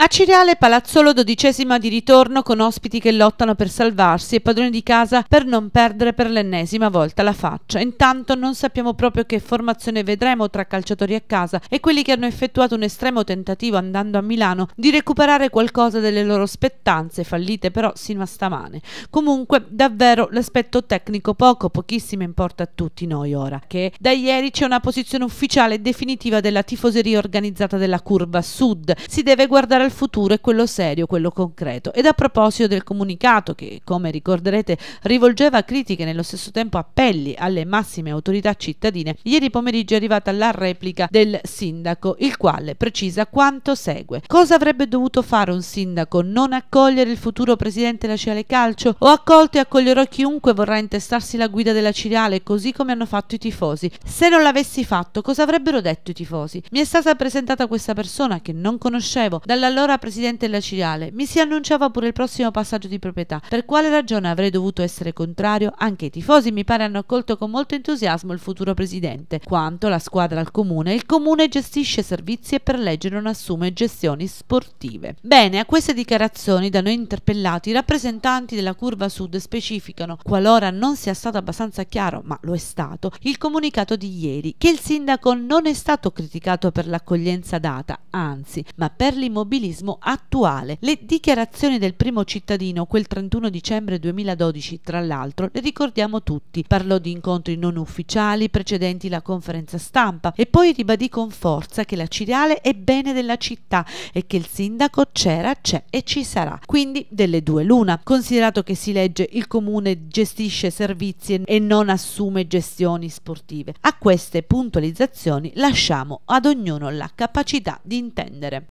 A Cireale Palazzolo dodicesima di ritorno con ospiti che lottano per salvarsi e padroni di casa per non perdere per l'ennesima volta la faccia. Intanto non sappiamo proprio che formazione vedremo tra calciatori a casa e quelli che hanno effettuato un estremo tentativo andando a Milano di recuperare qualcosa delle loro spettanze, fallite però sino a stamane. Comunque davvero l'aspetto tecnico poco, pochissimo importa a tutti noi ora, che da ieri c'è una posizione ufficiale e definitiva della tifoseria organizzata della curva sud. Si deve guardare il futuro è quello serio, quello concreto. Ed a proposito del comunicato che, come ricorderete, rivolgeva critiche e nello stesso tempo appelli alle massime autorità cittadine, ieri pomeriggio è arrivata la replica del sindaco, il quale precisa quanto segue. Cosa avrebbe dovuto fare un sindaco? Non accogliere il futuro presidente della Ciale Calcio? Ho accolto e accoglierò chiunque vorrà intestarsi la guida della Ciriale, così come hanno fatto i tifosi. Se non l'avessi fatto, cosa avrebbero detto i tifosi? Mi è stata presentata questa persona che non conoscevo, dall'allora allora presidente della Ciriale, mi si annunciava pure il prossimo passaggio di proprietà. Per quale ragione avrei dovuto essere contrario? Anche i tifosi mi pare hanno accolto con molto entusiasmo il futuro presidente, quanto la squadra al comune. Il comune gestisce servizi e per legge non assume gestioni sportive. Bene, a queste dichiarazioni da noi interpellati i rappresentanti della curva sud specificano, qualora non sia stato abbastanza chiaro, ma lo è stato, il comunicato di ieri, che il sindaco non è stato criticato per l'accoglienza data, anzi, ma per l'immobilità civilismo attuale. Le dichiarazioni del primo cittadino quel 31 dicembre 2012, tra l'altro, le ricordiamo tutti. Parlò di incontri non ufficiali precedenti la conferenza stampa e poi ribadì con forza che la Ciriale è bene della città e che il sindaco c'era, c'è e ci sarà. Quindi delle due l'una, considerato che si legge il comune gestisce servizi e non assume gestioni sportive. A queste puntualizzazioni lasciamo ad ognuno la capacità di intendere.